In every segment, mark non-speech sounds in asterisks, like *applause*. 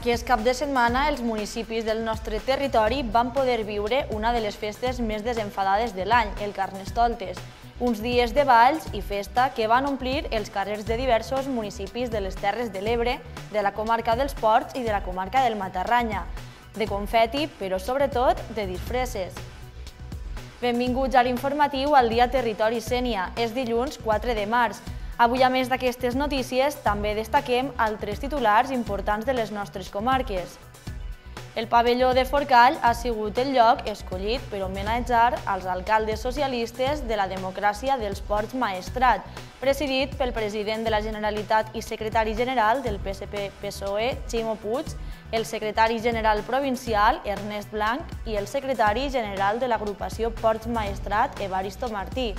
Aquest cap de setmana, els municipis del nostre territori van poder viure una de les festes més desenfadades de l'any, el Carnestoltes, uns dies de balls i festa que van omplir els carrers de diversos municipis de les Terres de l'Ebre, de la comarca dels Ports i de la comarca del Matarranya, de confeti, però sobretot de disfresses. Benvinguts a l'informatiu al Dia Territori Sènia. És dilluns 4 de març. Avui, a més d'aquestes notícies, també destaquem altres titulars importants de les nostres comarques. El pavelló de Forcall ha sigut el lloc escollit per homenatjar als alcaldes socialistes de la democràcia dels Ports Maestrat, presidit pel president de la Generalitat i secretari general del PSP-PSOE, Ximo Puig, el secretari general provincial, Ernest Blanc, i el secretari general de l'agrupació Ports Maestrat, Evaristo Martí.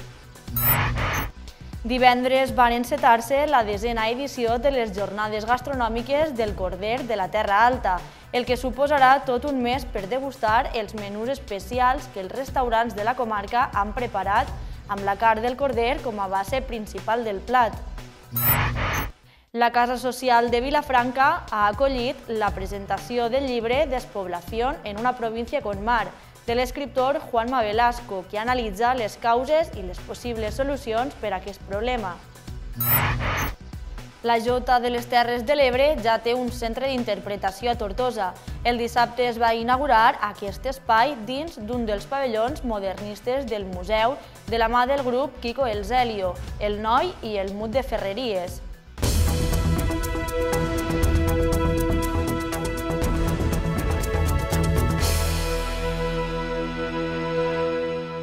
Divendres van encetar-se la desena edició de les jornades gastronòmiques del Corder de la Terra Alta, el que suposarà tot un mes per degustar els menús especials que els restaurants de la comarca han preparat amb la carn del corder com a base principal del plat. La Casa Social de Vilafranca ha acollit la presentació del llibre Despoblació en una província con mar, de l'escriptor Juanma Velasco, que analitza les causes i les possibles solucions per a aquest problema. La Jota de les Terres de l'Ebre ja té un centre d'interpretació a Tortosa. El dissabte es va inaugurar aquest espai dins d'un dels pavellons modernistes del museu de la mà del grup Kiko Elzelio, el noi i el mut de Ferreries.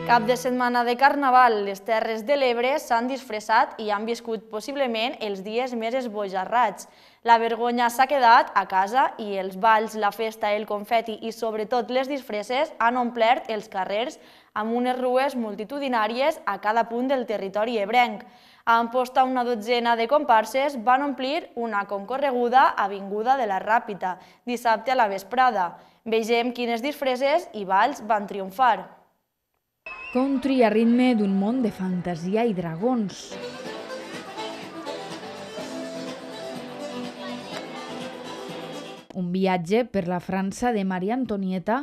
Cap de setmana de Carnaval, les Terres de l'Ebre s'han disfressat i han viscut possiblement els dies més esbojarrats. La vergonya s'ha quedat a casa i els balls, la festa, el confeti i sobretot les disfresses han omplert els carrers amb unes rues multitudinàries a cada punt del territori ebrenc. A Amposta una dotzena de comparses van omplir una concorreguda avinguda de la Ràpita dissabte a la vesprada. Vegem quines disfresses i balls van triomfar. Country a ritme d'un món de fantasia i dragons. Un viatge per la França de Maria Antonieta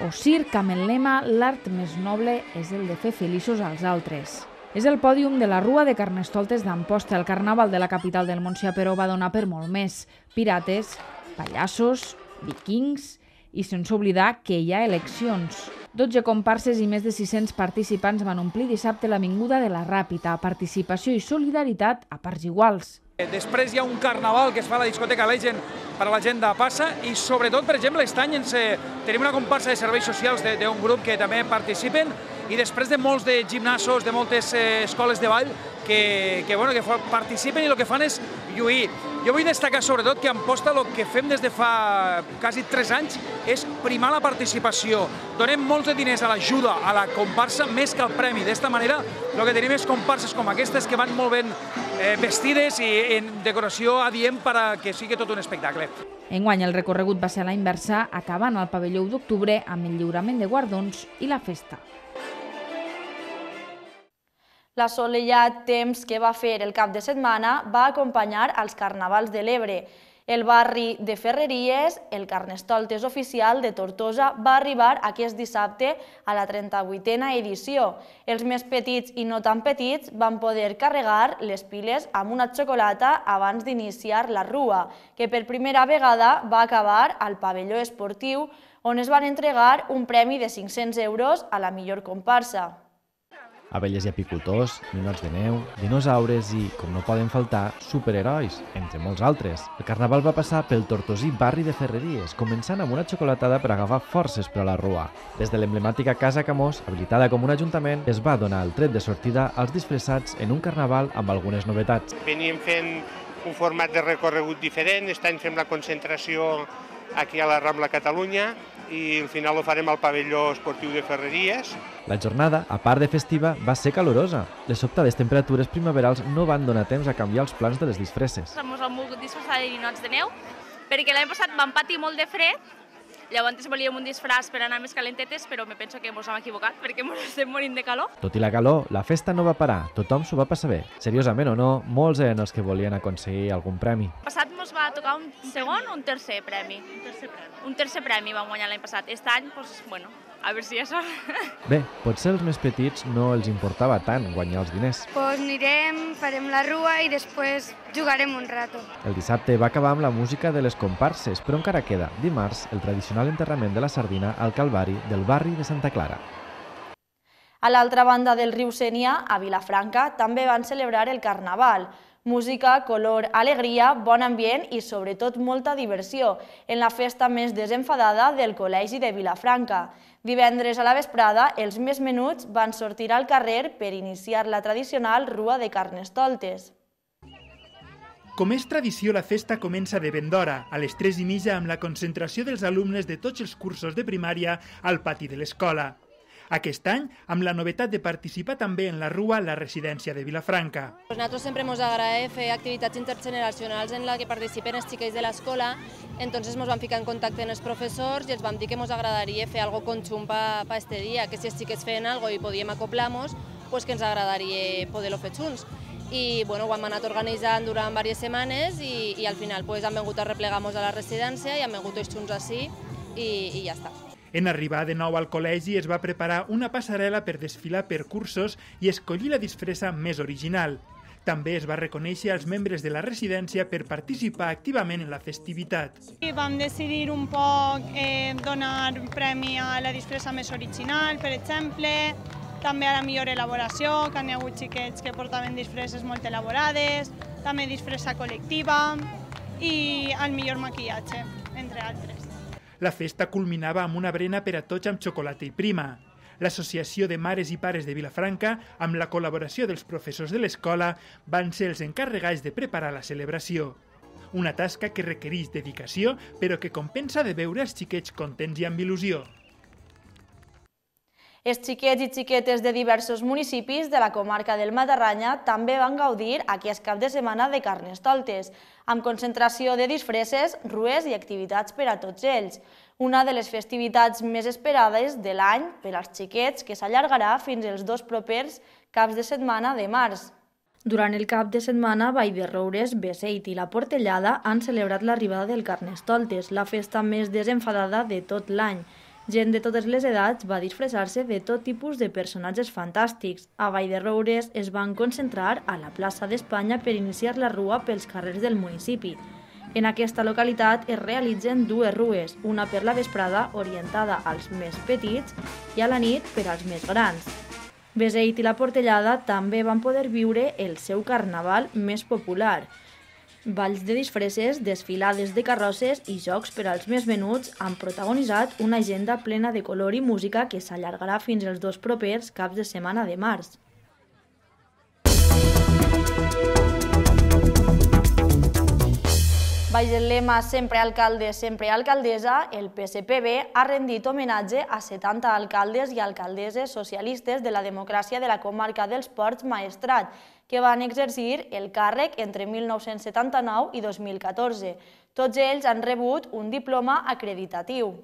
o circ amb el lema l'art més noble és el de fer feliços als altres. És el pòdium de la Rua de Carnestoltes d'Amposta. El carnaval de la capital del Montsià, però, va donar per molt més. Pirates, pallassos, vikings, i sense oblidar que hi ha eleccions. 12 comparses i més de 600 participants van omplir dissabte l'avinguda de la Ràpita, participació i solidaritat a parts iguals. Eh, després hi ha un carnaval que es fa a la discoteca Legend per a la gent de Passa i sobretot, per exemple, aquest any ens, eh, tenim una comparsa de serveis socials d'un grup que també participen i després de molts de gimnasos, de moltes eh, escoles de ball, que, que, bueno, que participen i el que fan és lluir. Jo vull destacar sobretot que en posta el que fem des de fa quasi 3 anys és primar la participació. Donem molts de diners a l'ajuda, a la comparsa, més que al premi. D'esta manera, el que tenim és comparses com aquestes que van molt ben eh, vestides i en decoració adient per a que sigui tot un espectacle. Enguany el recorregut va ser a la inversa, acabant al pavelló d'octubre amb el lliurament de guardons i la festa. L'assolellat temps que va fer el cap de setmana va acompanyar els carnavals de l'Ebre. El barri de Ferreries, el Carnestoltes oficial de Tortosa, va arribar aquest dissabte a la 38a edició. Els més petits i no tan petits van poder carregar les piles amb una xocolata abans d'iniciar la rua, que per primera vegada va acabar al pavelló esportiu, on es van entregar un premi de 500 euros a la millor comparsa abelles i apicultors, ninots de neu, dinosaures i, com no poden faltar, superherois, entre molts altres. El carnaval va passar pel tortosí barri de Ferreries, començant amb una xocolatada per agafar forces per a la rua. Des de l'emblemàtica Casa Camós, habilitada com un ajuntament, es va donar el tret de sortida als disfressats en un carnaval amb algunes novetats. Veníem fent un format de recorregut diferent, aquest any fem la concentració aquí a la Rambla Catalunya, i al final ho farem al pavelló esportiu de Ferreries. La jornada, a part de festiva, va ser calorosa. Les sobtades temperatures primaverals no van donar temps a canviar els plans de les disfresses. Ens hem volgut disfressar de ninots de neu perquè l'any passat vam patir molt de fred Llavors volíem un disfraç per anar més calentetes, però me penso que ens hem equivocat perquè ens *laughs* estem morint de calor. Tot i la calor, la festa no va parar, tothom s'ho va passar bé. Seriosament o no, molts eren els que volien aconseguir algun premi. Passat ens va tocar un segon o un tercer premi? Un tercer premi. Un tercer premi vam guanyar l'any passat. Aquest any, doncs, bueno, a veure si hi ha sort. Bé, potser els més petits no els importava tant guanyar els diners. Doncs pues anirem, farem la rua i després jugarem un rato. El dissabte va acabar amb la música de les comparses, però encara queda, dimarts, el tradicional enterrament de la sardina al Calvari del barri de Santa Clara. A l'altra banda del riu Senia, a Vilafranca, també van celebrar el Carnaval. Música, color, alegria, bon ambient i sobretot molta diversió en la festa més desenfadada del Col·legi de Vilafranca. Divendres a la vesprada, els més menuts van sortir al carrer per iniciar la tradicional Rua de Carnestoltes. Com és tradició, la festa comença de ben d'hora, a les 3 i mitja amb la concentració dels alumnes de tots els cursos de primària al pati de l'escola. Aquest any, amb la novetat de participar també en la Rua la residència de Vilafranca. Nosaltres sempre ens agrada fer activitats intergeneracionals en la que participen els xiquets de l'escola, entonces ens vam ficar en contacte amb els professors i ens vam dir que ens agradaria fer algo conjunt per pa este dia, que si els xiquets feien algo i podíem acoplar-nos, pues que ens agradaria poder ho fer junts i bueno, ho hem anat organitzant durant diverses setmanes i, i al final pues, han vingut a replegar-nos a la residència i han vingut tots junts així i, i ja està. En arribar de nou al col·legi es va preparar una passarel·la per desfilar per cursos i escollir la disfressa més original. També es va reconèixer als membres de la residència per participar activament en la festivitat. I vam decidir un poc eh, donar premi a la disfressa més original, per exemple, també a la millor elaboració, que n'hi ha hagut xiquets que portaven disfresses molt elaborades, també disfressa col·lectiva i al millor maquillatge, entre altres. La festa culminava amb una brena per a tots amb xocolata i prima. L'Associació de Mares i Pares de Vilafranca, amb la col·laboració dels professors de l'escola, van ser els encarregats de preparar la celebració. Una tasca que requereix dedicació, però que compensa de veure els xiquets contents i amb il·lusió. Els xiquets i xiquetes de diversos municipis de la comarca del Matarranya també van gaudir aquest cap de setmana de carnestoltes, amb concentració de disfresses, rues i activitats per a tots ells. Una de les festivitats més esperades de l'any per als xiquets que s'allargarà fins els dos propers caps de setmana de març. Durant el cap de setmana, Vall de Roures, Beseit i la Portellada han celebrat l'arribada del Carnestoltes, la festa més desenfadada de tot l'any. Gent de totes les edats va disfressar-se de tot tipus de personatges fantàstics. A Vall de Roures es van concentrar a la plaça d'Espanya per iniciar la rua pels carrers del municipi. En aquesta localitat es realitzen dues rues, una per la vesprada orientada als més petits i a la nit per als més grans. Beseit i la Portellada també van poder viure el seu carnaval més popular, balls de disfresses, desfilades de carrosses i jocs per als més menuts han protagonitzat una agenda plena de color i música que s'allargarà fins els dos propers caps de setmana de març. Baix el lema Sempre alcalde, sempre alcaldessa, el PSPB ha rendit homenatge a 70 alcaldes i alcaldesses socialistes de la democràcia de la comarca dels Ports Maestrat, que van exercir el càrrec entre 1979 i 2014. Tots ells han rebut un diploma acreditatiu.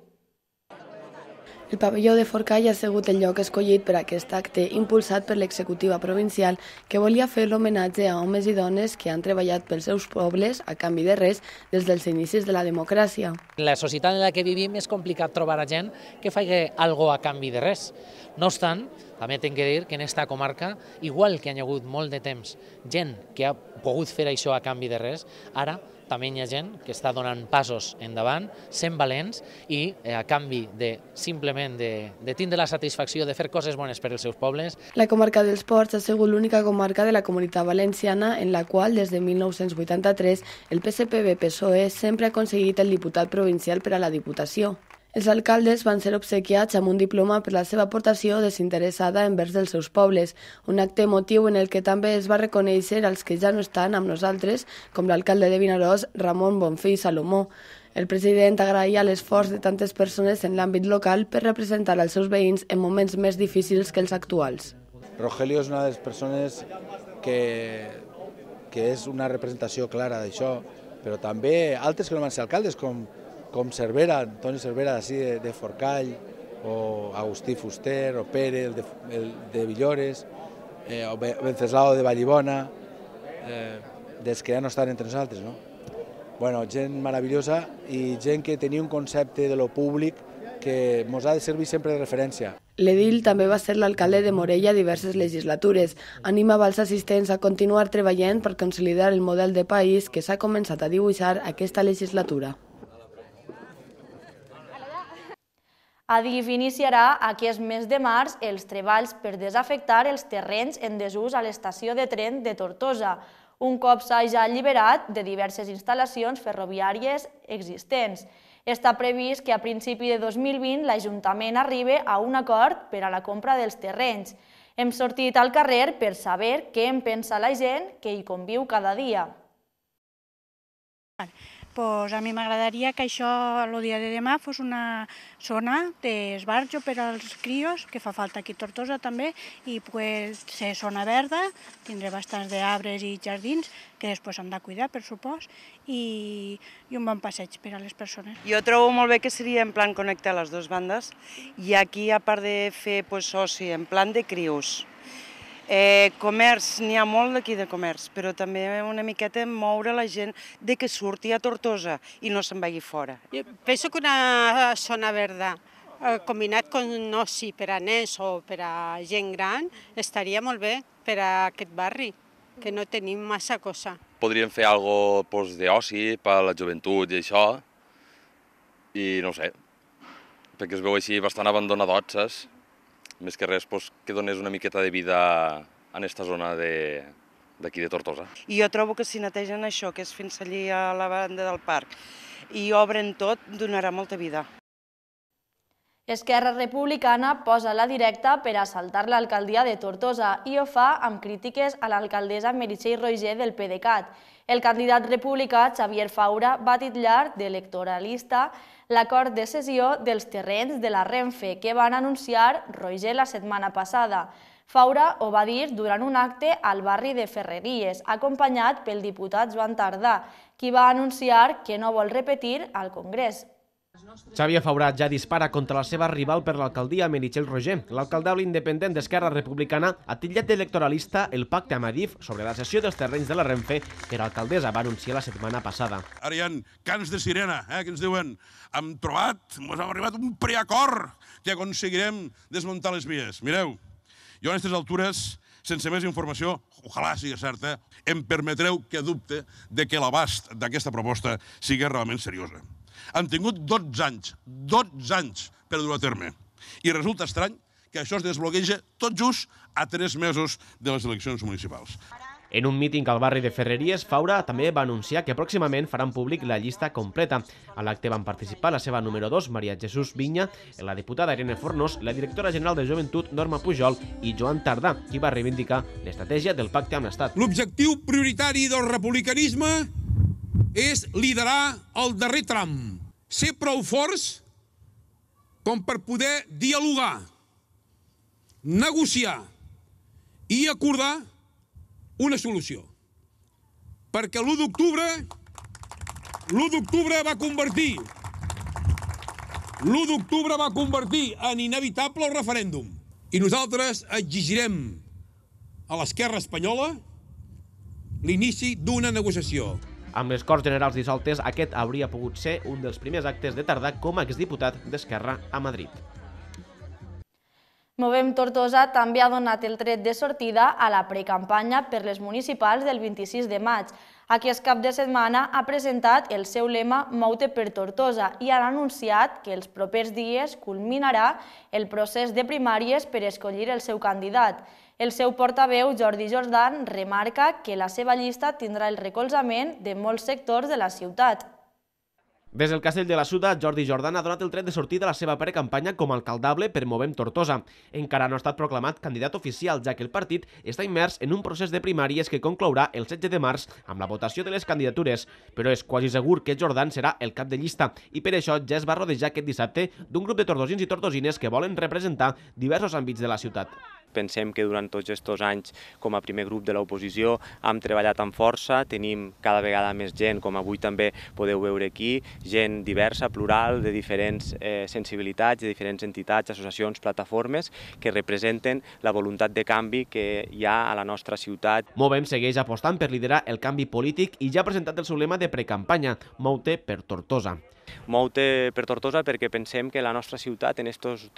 El pavelló de Forcall ha sigut el lloc escollit per a aquest acte, impulsat per l'executiva provincial, que volia fer l'homenatge a homes i dones que han treballat pels seus pobles a canvi de res des dels inicis de la democràcia. En la societat en la que vivim és complicat trobar a gent que faci algo a canvi de res. No obstant, també tinc que dir que en esta comarca, igual que hi ha hagut molt de temps gent que ha pogut fer això a canvi de res, ara també hi ha gent que està donant passos endavant, sent valents i eh, a canvi de simplement de, de tindre la satisfacció de fer coses bones per als seus pobles. La comarca dels Ports ha sigut l'única comarca de la comunitat valenciana en la qual des de 1983 el PSPB-PSOE sempre ha aconseguit el diputat provincial per a la Diputació. Els alcaldes van ser obsequiats amb un diploma per la seva aportació desinteressada envers els seus pobles, un acte emotiu en el que també es va reconèixer als que ja no estan amb nosaltres, com l'alcalde de Vinaròs, Ramon Bonfí Salomó. El president agraïa l'esforç de tantes persones en l'àmbit local per representar als seus veïns en moments més difícils que els actuals. Rogelio és una de les persones que, que és una representació clara d'això, però també altres que no van ser alcaldes, com com Cervera, Antoni Cervera d'ací de, de Forcall, o Agustí Fuster, o Pere, el de, el de Villores, eh, o Benceslao de Vallibona, eh, dels que ja no estan entre nosaltres, no? Bueno, gent meravellosa i gent que tenia un concepte de lo públic que ens ha de servir sempre de referència. L'Edil també va ser l'alcalde de Morella diverses legislatures. Animava els assistents a continuar treballant per consolidar el model de país que s'ha començat a dibuixar aquesta legislatura. Adif iniciarà aquest mes de març els treballs per desafectar els terrenys en desús a l'estació de tren de Tortosa, un cop ja alliberat de diverses instal·lacions ferroviàries existents. Està previst que a principi de 2020 l'Ajuntament arribi a un acord per a la compra dels terrenys. Hem sortit al carrer per saber què en pensa la gent que hi conviu cada dia pues a mi m'agradaria que això el dia de demà fos una zona d'esbarjo per als crios, que fa falta aquí a Tortosa també, i pues, ser zona verda, tindré bastants d'arbres i jardins, que després hem de cuidar, per supost, i, i un bon passeig per a les persones. Jo trobo molt bé que seria en plan connectar les dues bandes, i aquí, a part de fer pues, oci en plan de crios, Eh, comerç, n'hi ha molt d'aquí de comerç, però també una miqueta moure la gent de que surti a Tortosa i no se'n vagi fora. Jo penso que una zona verda eh, combinat amb un oci per a nens o per a gent gran estaria molt bé per a aquest barri, que no tenim massa cosa. Podríem fer alguna cosa d'oci per a la joventut i això, i no sé, perquè es veu així bastant abandonadotses més que res pues, que donés una miqueta de vida en aquesta zona de, d'aquí de Tortosa. I jo trobo que si netegen això, que és fins allí a la banda del parc, i obren tot, donarà molta vida. Esquerra Republicana posa la directa per assaltar l'alcaldia de Tortosa i ho fa amb crítiques a l'alcaldessa Meritxell Roger del PDeCAT. El candidat republicà Xavier Faura va titllar d'electoralista l'acord de cessió dels terrenys de la Renfe que van anunciar Roger la setmana passada. Faura ho va dir durant un acte al barri de Ferreries, acompanyat pel diputat Joan Tardà, qui va anunciar que no vol repetir al Congrés. Xavi Faurat ja dispara contra la seva rival per l'alcaldia, Meritxell Roger. L'alcaldable independent d'Esquerra Republicana ha titllat electoralista el pacte amb Adif sobre la cessió dels terrenys de la Renfe que l'alcaldessa va anunciar la setmana passada. Ara hi ha cants de sirena, eh, que ens diuen hem trobat, ens ha arribat un preacord que aconseguirem desmuntar les vies. Mireu, jo a aquestes altures sense més informació, ojalà sigui certa, em permetreu que dubte de que l'abast d'aquesta proposta sigui realment seriosa. Han tingut 12 anys, 12 anys per dur a terme. I resulta estrany que això es desbloqueja tot just a tres mesos de les eleccions municipals. En un míting al barri de Ferreries, Faura també va anunciar que pròximament faran públic la llista completa. A l'acte van participar la seva número 2, Maria Jesús Vinya, la diputada Irene Fornos, la directora general de Joventut, Norma Pujol, i Joan Tardà, qui va reivindicar l'estratègia del pacte amb l'Estat. L'objectiu prioritari del republicanisme és liderar el darrer tram, ser prou forts com per poder dialogar, negociar i acordar una solució. Perquè l'1 d'octubre l'1 d'octubre va convertir l'1 d'octubre va convertir en inevitable el referèndum. I nosaltres exigirem a l'esquerra espanyola l'inici d'una negociació. Amb les Corts Generals dissoltes, aquest hauria pogut ser un dels primers actes de tardar com a exdiputat d'Esquerra a Madrid. Movem Tortosa també ha donat el tret de sortida a la precampanya per les municipals del 26 de maig. Aquest cap de setmana ha presentat el seu lema Moute per Tortosa i ha anunciat que els propers dies culminarà el procés de primàries per escollir el seu candidat. El seu portaveu, Jordi Jordan, remarca que la seva llista tindrà el recolzament de molts sectors de la ciutat. Des del castell de la ciutat, Jordi Jordan ha donat el tret de sortir de la seva precampanya com a alcaldable per Movem Tortosa. Encara no ha estat proclamat candidat oficial, ja que el partit està immers en un procés de primàries que conclourà el 16 de març amb la votació de les candidatures. Però és quasi segur que Jordan serà el cap de llista i per això ja es va rodejar aquest dissabte d'un grup de tordosins i tordosines que volen representar diversos àmbits de la ciutat. Pensem que durant tots aquests anys, com a primer grup de l'oposició, hem treballat amb força, tenim cada vegada més gent, com avui també podeu veure aquí, gent diversa, plural, de diferents eh, sensibilitats, de diferents entitats, associacions, plataformes, que representen la voluntat de canvi que hi ha a la nostra ciutat. Movem segueix apostant per liderar el canvi polític i ja ha presentat el seu lema de precampanya, Moute per Tortosa. Mou-te per Tortosa perquè pensem que la nostra ciutat en estos,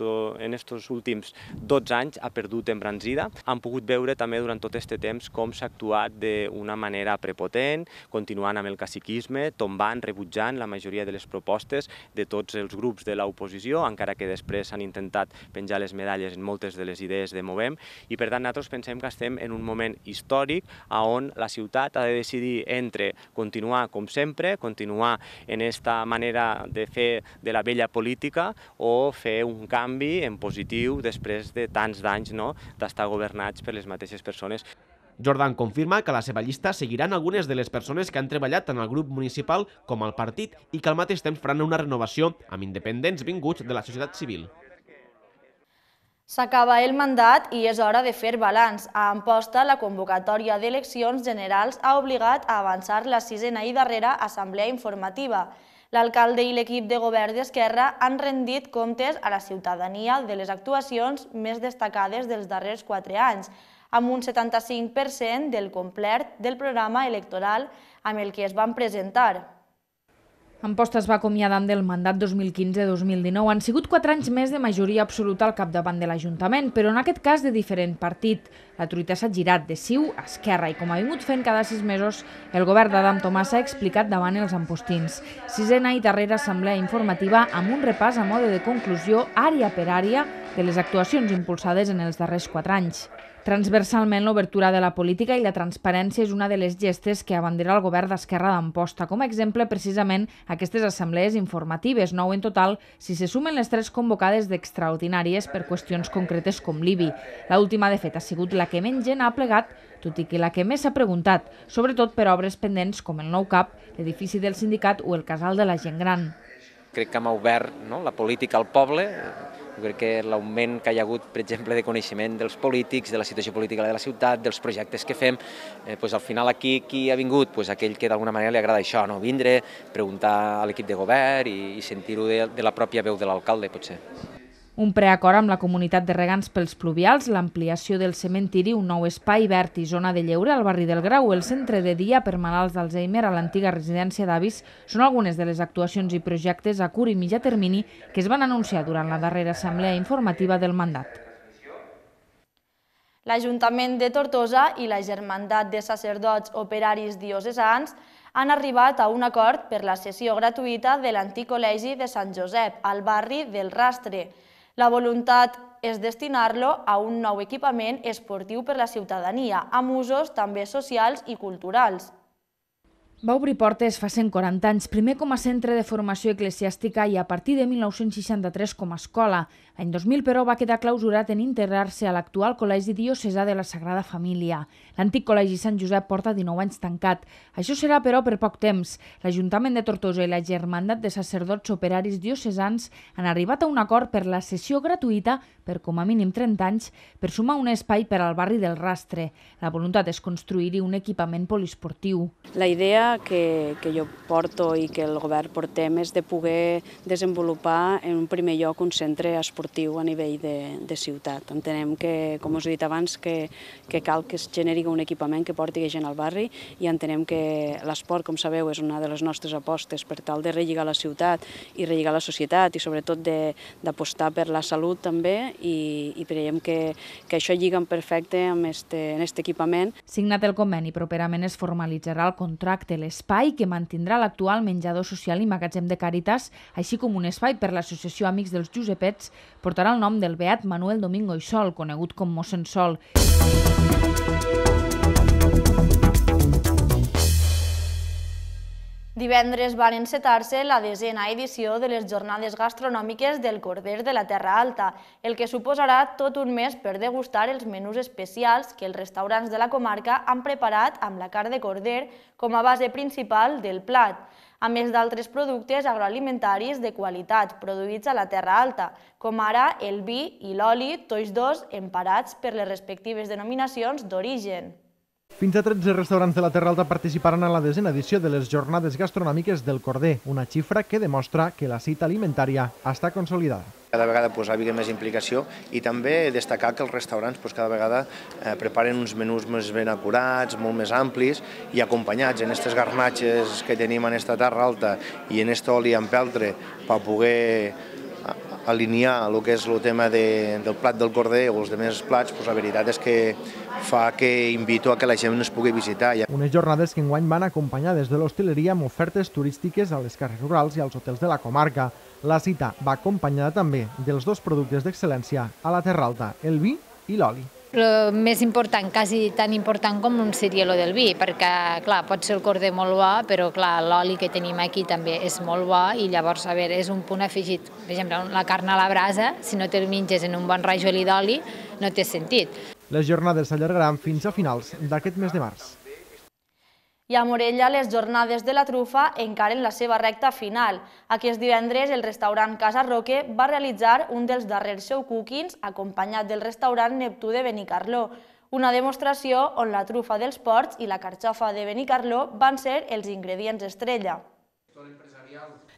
en estos últims 12 anys ha perdut embranzida. Han pogut veure també durant tot aquest temps com s'ha actuat d'una manera prepotent, continuant amb el caciquisme, tombant, rebutjant la majoria de les propostes de tots els grups de l'oposició, encara que després s'han intentat penjar les medalles en moltes de les idees de Movem, i per tant nosaltres pensem que estem en un moment històric a on la ciutat ha de decidir entre continuar com sempre, continuar en aquesta manera manera de fer de la vella política o fer un canvi en positiu després de tants d'anys no, d'estar governats per les mateixes persones. Jordan confirma que a la seva llista seguiran algunes de les persones que han treballat en el grup municipal com al partit i que al mateix temps faran una renovació amb independents vinguts de la societat civil. S'acaba el mandat i és hora de fer balanç. A Amposta, la convocatòria d'eleccions generals ha obligat a avançar la sisena i darrera assemblea informativa. L'alcalde i l'equip de govern d'Esquerra han rendit comptes a la ciutadania de les actuacions més destacades dels darrers quatre anys, amb un 75% del complert del programa electoral amb el que es van presentar. Amposta es va acomiadant del mandat 2015-2019. Han sigut quatre anys més de majoria absoluta al capdavant de l'Ajuntament, però en aquest cas de diferent partit. La truita s'ha girat de siu a esquerra i, com ha vingut fent cada sis mesos, el govern d'Adam Tomàs ha explicat davant els ampostins. Sisena i darrera assemblea informativa amb un repàs a mode de conclusió àrea per àrea de les actuacions impulsades en els darrers quatre anys. Transversalment, l'obertura de la política i la transparència és una de les gestes que abandera el govern d'Esquerra d'Amposta, com a exemple precisament aquestes assemblees informatives, nou en total, si se sumen les tres convocades d'extraordinàries per qüestions concretes com l'IBI. L'última, de fet, ha sigut la que menys gent ha plegat, tot i que la que més s'ha preguntat, sobretot per obres pendents com el nou CAP, l'edifici del sindicat o el casal de la gent gran. Crec que hem obert no, la política al poble, jo crec que l'augment que hi ha hagut, per exemple, de coneixement dels polítics, de la situació política de la ciutat, dels projectes que fem, eh, doncs al final aquí qui ha vingut? Doncs aquell que d'alguna manera li agrada això, no? vindre, preguntar a l'equip de govern i, i sentir-ho de, de la pròpia veu de l'alcalde, potser. Un preacord amb la comunitat de regants pels pluvials, l'ampliació del cementiri, un nou espai verd i zona de lleure al barri del Grau, el centre de dia per malalts d'Alzheimer a l'antiga residència d'avis són algunes de les actuacions i projectes a curt i mitjà termini que es van anunciar durant la darrera assemblea informativa del mandat. L'Ajuntament de Tortosa i la Germandat de Sacerdots Operaris Diocesans han arribat a un acord per la sessió gratuïta de l'antic col·legi de Sant Josep, al barri del Rastre, la voluntat és destinar-lo a un nou equipament esportiu per la ciutadania, amb usos també socials i culturals. Va obrir portes fa 140 anys, primer com a centre de formació eclesiàstica i a partir de 1963 com a escola. L'any 2000, però, va quedar clausurat en integrar-se a l'actual Col·legi Diocesà de la Sagrada Família. L'antic Col·legi Sant Josep porta 19 anys tancat. Això serà, però, per poc temps. L'Ajuntament de Tortosa i la Germandat de Sacerdots Operaris Diocesans han arribat a un acord per la sessió gratuïta per com a mínim 30 anys per sumar un espai per al barri del Rastre. La voluntat és construir-hi un equipament poliesportiu. La idea que, que jo porto i que el govern portem és de poder desenvolupar en un primer lloc un centre esportiu a nivell de, de ciutat. Entenem que, com us he dit abans, que, que cal que es generi un equipament que porti gent al barri i entenem que l'esport, com sabeu, és una de les nostres apostes per tal de relligar la ciutat i relligar la societat i sobretot d'apostar per la salut també i, i creiem que, que això lliga en perfecte amb este, en aquest equipament. Signat el conveni, properament es formalitzarà el contracte l'espai que mantindrà l'actual menjador social i magatzem de Càritas, així com un espai per l'Associació Amics dels Josepets, portarà el nom del beat Manuel Domingo i Sol, conegut com mossèn Sol. Música Divendres van encetar-se la desena edició de les jornades gastronòmiques del Corder de la Terra Alta, el que suposarà tot un mes per degustar els menús especials que els restaurants de la comarca han preparat amb la carn de corder com a base principal del plat, a més d'altres productes agroalimentaris de qualitat produïts a la Terra Alta, com ara el vi i l'oli, tots dos emparats per les respectives denominacions d'origen. Fins a 13 restaurants de la Terra Alta participaran a la desena edició de les Jornades Gastronòmiques del Corder, una xifra que demostra que la cita alimentària està consolidada. Cada vegada hi ha més implicació i també destacar que els restaurants cada vegada eh, preparen uns menús més ben acurats, molt més amplis i acompanyats en aquestes garnatxes que tenim en esta Terra Alta i en aquest oli amb peltre per poder alinear el que és el tema de, del plat del corder o els altres plats, doncs la veritat és que fa que invito a que la gent es pugui visitar. Unes jornades que enguany van acompanyar des de l'hostaleria amb ofertes turístiques a les carrers rurals i als hotels de la comarca. La cita va acompanyada també dels dos productes d'excel·lència a la Terra Alta, el vi i l'oli el més important, quasi tan important com un serielo del vi, perquè, clar, pot ser el cordé molt bo, però, clar, l'oli que tenim aquí també és molt bo i llavors, a veure, és un punt afegit. Per exemple, la carn a la brasa, si no te'l minges en un bon rajoli d'oli, no té sentit. Les jornades s'allargaran fins a finals d'aquest mes de març. I a Morella, les jornades de la trufa encaren la seva recta final. Aquest divendres, el restaurant Casa Roque va realitzar un dels darrers seu cookings acompanyat del restaurant Neptú de Benicarló, una demostració on la trufa dels ports i la carxofa de Benicarló van ser els ingredients estrella.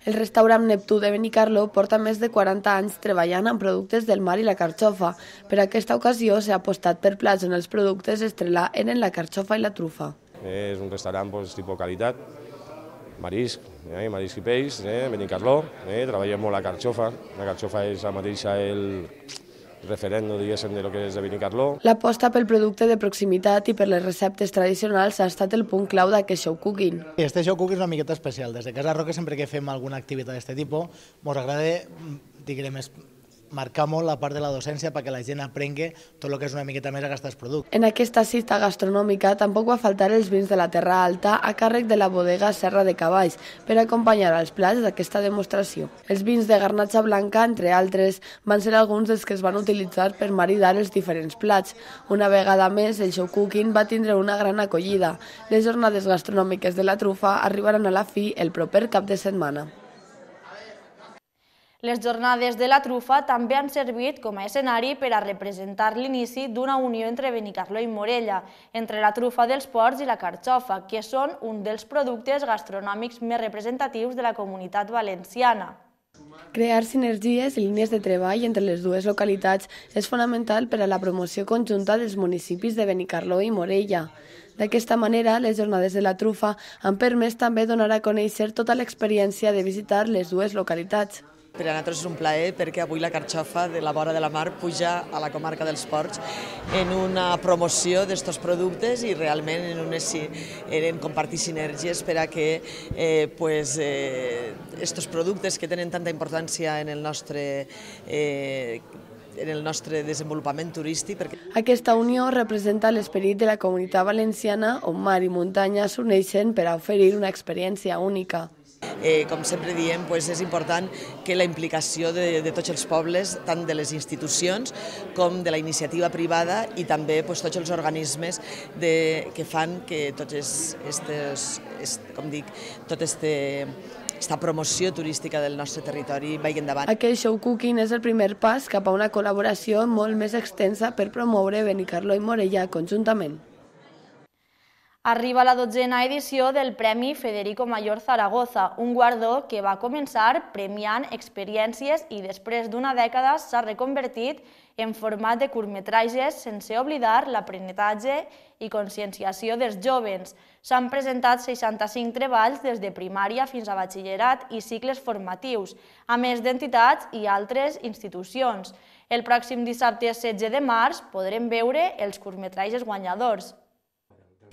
El restaurant Neptú de Benicarló porta més de 40 anys treballant amb productes del mar i la carxofa. Per aquesta ocasió s'ha apostat per plats on els productes estrella eren la carxofa i la trufa. Eh, és un restaurant doncs, tipus qualitat, marisc, eh, marisc i peix, eh, carló, eh, treballem molt la carxofa, la carxofa és la mateixa el referent, no diguéssim, de lo que és de Benicarló. L'aposta pel producte de proximitat i per les receptes tradicionals ha estat el punt clau d'aquest show cooking. Este show cooking és una miqueta especial. Des de Casa Roca, sempre que fem alguna activitat d'aquest tipus, ens agrada, mm, diguem, marcar molt la part de la docència perquè la gent aprengui tot el que és una miqueta més aquests productes. En aquesta cita gastronòmica tampoc va faltar els vins de la Terra Alta a càrrec de la bodega Serra de Cavalls per acompanyar els plats d'aquesta demostració. Els vins de garnatxa blanca, entre altres, van ser alguns dels que es van utilitzar per maridar els diferents plats. Una vegada més, el show cooking va tindre una gran acollida. Les jornades gastronòmiques de la trufa arribaran a la fi el proper cap de setmana. Les jornades de la trufa també han servit com a escenari per a representar l'inici d'una unió entre Benicarló i Morella, entre la trufa dels ports i la carxofa, que són un dels productes gastronòmics més representatius de la comunitat valenciana. Crear sinergies i línies de treball entre les dues localitats és fonamental per a la promoció conjunta dels municipis de Benicarló i Morella. D'aquesta manera, les jornades de la trufa han permès també donar a conèixer tota l'experiència de visitar les dues localitats. Per a nosaltres és un plaer perquè avui la carxofa de la vora de la mar puja a la comarca dels Ports en una promoció d'estos productes i realment en, unes, eren eh, compartir sinergies per a que eh, pues, eh, productes que tenen tanta importància en el nostre eh, en el nostre desenvolupament turístic. Perquè... Aquesta unió representa l'esperit de la comunitat valenciana on mar i muntanya s'uneixen per a oferir una experiència única eh, com sempre diem, pues, és important que la implicació de, de tots els pobles, tant de les institucions com de la iniciativa privada i també pues, tots els organismes de, que fan que tots es, estes, est, com dic, tot este, aquesta promoció turística del nostre territori vagi endavant. Aquest show cooking és el primer pas cap a una col·laboració molt més extensa per promoure Benicarló i Morella conjuntament. Arriba la dotzena edició del Premi Federico Mayor Zaragoza, un guardó que va començar premiant experiències i després d'una dècada s'ha reconvertit en format de curtmetratges sense oblidar l'aprenentatge i conscienciació dels jovens. S'han presentat 65 treballs des de primària fins a batxillerat i cicles formatius, a més d'entitats i altres institucions. El pròxim dissabte 16 de març podrem veure els curtmetratges guanyadors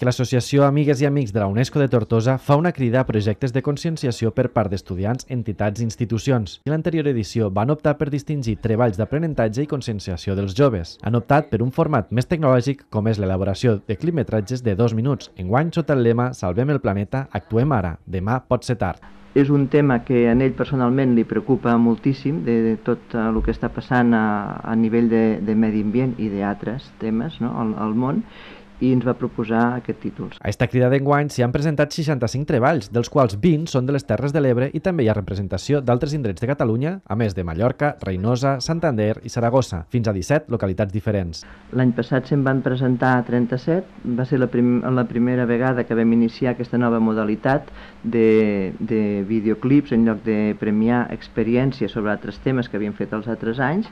que l'Associació Amigues i Amics de la UNESCO de Tortosa fa una crida a projectes de conscienciació per part d'estudiants, entitats i institucions. I l'anterior edició van optar per distingir treballs d'aprenentatge i conscienciació dels joves. Han optat per un format més tecnològic com és l'elaboració de climetratges de dos minuts, enguany sota el lema Salvem el planeta, actuem ara, demà pot ser tard. És un tema que a ell personalment li preocupa moltíssim de, de tot el que està passant a, a nivell de, de medi ambient i d'altres temes no? al, al món i ens va proposar aquest títol. A esta crida d'enguany s'hi han presentat 65 treballs, dels quals 20 són de les Terres de l'Ebre i també hi ha representació d'altres indrets de Catalunya, a més de Mallorca, Reinosa, Santander i Saragossa, fins a 17 localitats diferents. L'any passat se'n van presentar 37, va ser la, prim la primera vegada que vam iniciar aquesta nova modalitat de, de videoclips en lloc de premiar experiències sobre altres temes que havien fet els altres anys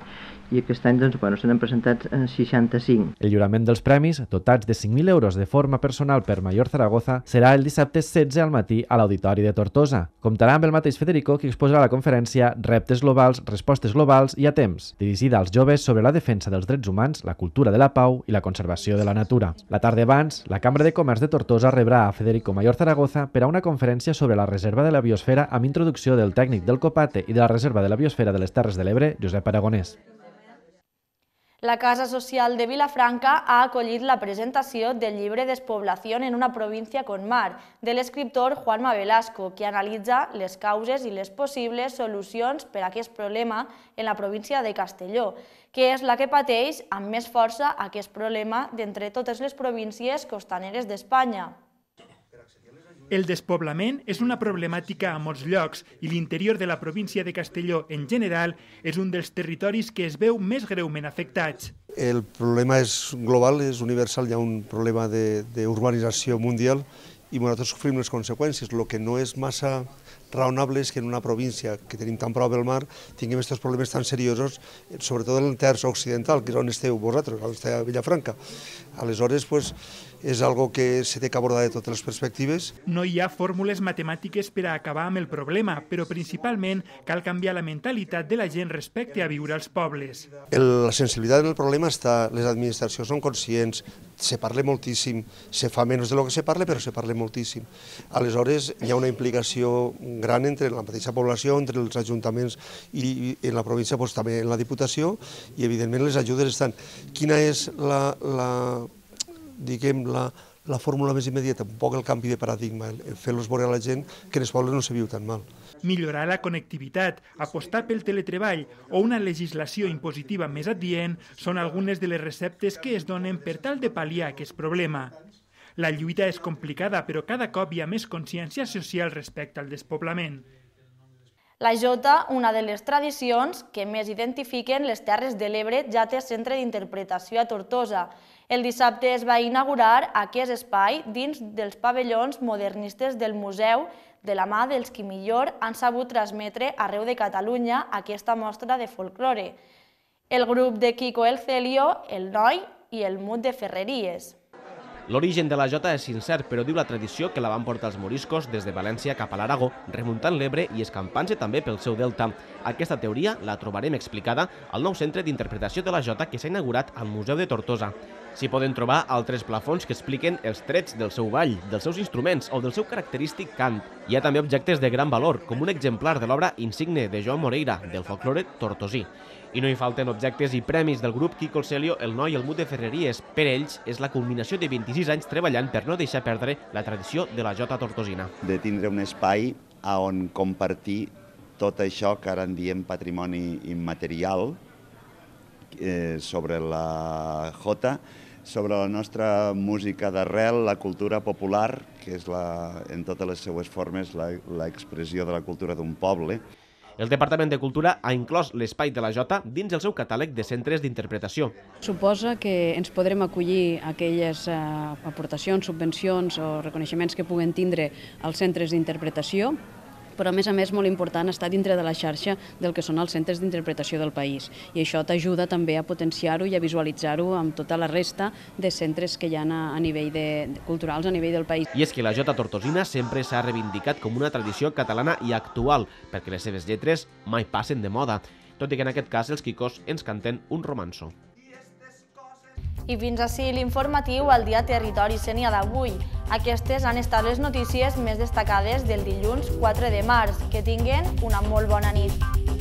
i aquest any doncs, bueno, se n'han presentat 65. Eh, el lliurament dels premis, dotats de 5.000 euros de forma personal per Mayor Zaragoza, serà el dissabte 16 al matí a l'Auditori de Tortosa. Comptarà amb el mateix Federico que exposarà la conferència Reptes globals, respostes globals i a temps, dirigida als joves sobre la defensa dels drets humans, la cultura de la pau i la conservació de la natura. La tarda abans, la Cambra de Comerç de Tortosa rebrà a Federico Mayor Zaragoza per a una conferència sobre la reserva de la biosfera amb introducció del tècnic del Copate i de la reserva de la biosfera de les Terres de l'Ebre, Josep Aragonès. La Casa Social de Vilafranca ha acollit la presentació del llibre Despoblació en una província con mar, de l'escriptor Juanma Velasco, que analitza les causes i les possibles solucions per a aquest problema en la província de Castelló, que és la que pateix amb més força aquest problema d'entre totes les províncies costaneres d'Espanya. El despoblament és una problemàtica a molts llocs i l'interior de la província de Castelló, en general, és un dels territoris que es veu més greument afectats. El problema és global, és universal, hi ha un problema d'urbanització mundial i nosaltres sofrim les conseqüències. El que no és massa raonable és que en una província que tenim tan prou del mar tinguem aquests problemes tan seriosos, eh, sobretot en el terç occidental, que és on esteu vosaltres, on a Villafranca. Aleshores, pues, doncs, és algo que se té que abordar de totes les perspectives. No hi ha fórmules matemàtiques per a acabar amb el problema, però principalment cal canviar la mentalitat de la gent respecte a viure als pobles. El, la sensibilitat del problema està, les administracions són conscients, se parla moltíssim, se fa menys de lo que se parla, però se parla moltíssim. Aleshores, hi ha una implicació gran entre la mateixa població, entre els ajuntaments i, i en la província, doncs, també en la Diputació, i evidentment les ajudes estan. Quina és la, la diguem, la, la fórmula més immediata, un poc el canvi de paradigma, fer-los veure a la gent que en els pobles no se viu tan mal. Millorar la connectivitat, apostar pel teletreball o una legislació impositiva més adient són algunes de les receptes que es donen per tal de pal·liar aquest problema. La lluita és complicada, però cada cop hi ha més consciència social respecte al despoblament. La Jota, una de les tradicions que més identifiquen les Terres de l'Ebre, ja té centre d'interpretació a Tortosa, el dissabte es va inaugurar aquest espai dins dels pavellons modernistes del museu de la mà dels qui millor han sabut transmetre arreu de Catalunya aquesta mostra de folklore. El grup de Kiko El Celio, El Noi i El Mut de Ferreries. L'origen de la jota és incert, però diu la tradició que la van portar els moriscos des de València cap a l'Aragó, remuntant l'Ebre i escampant-se també pel seu delta. Aquesta teoria la trobarem explicada al nou centre d'interpretació de la jota que s'ha inaugurat al Museu de Tortosa. S'hi poden trobar altres plafons que expliquen els trets del seu ball, dels seus instruments o del seu característic cant. Hi ha també objectes de gran valor, com un exemplar de l'obra insigne de Joan Moreira, del folklore tortosí. I no hi falten objectes i premis del grup Quico Celio, el noi i el mut de Ferreries. Per ells, és la culminació de 26 anys treballant per no deixar perdre la tradició de la Jota Tortosina. De tindre un espai a on compartir tot això que ara en diem patrimoni immaterial eh, sobre la Jota, sobre la nostra música d'arrel, la cultura popular, que és la, en totes les seues formes l'expressió de la cultura d'un poble. El Departament de Cultura ha inclòs l'espai de la Jota dins el seu catàleg de centres d'interpretació. Suposa que ens podrem acollir aquelles eh, aportacions, subvencions o reconeixements que puguen tindre els centres d'interpretació però a més a més molt important estar dintre de la xarxa del que són els centres d'interpretació del país. I això t'ajuda també a potenciar-ho i a visualitzar-ho amb tota la resta de centres que hi ha a, a nivell de, culturals a nivell del país. I és que la Jota Tortosina sempre s'ha reivindicat com una tradició catalana i actual, perquè les seves lletres mai passen de moda, tot i que en aquest cas els quicos ens canten un romanço. I fins ací l'informatiu al dia Territori Sènia d'avui. Aquestes han estat les notícies més destacades del dilluns 4 de març. Que tinguen una molt bona nit.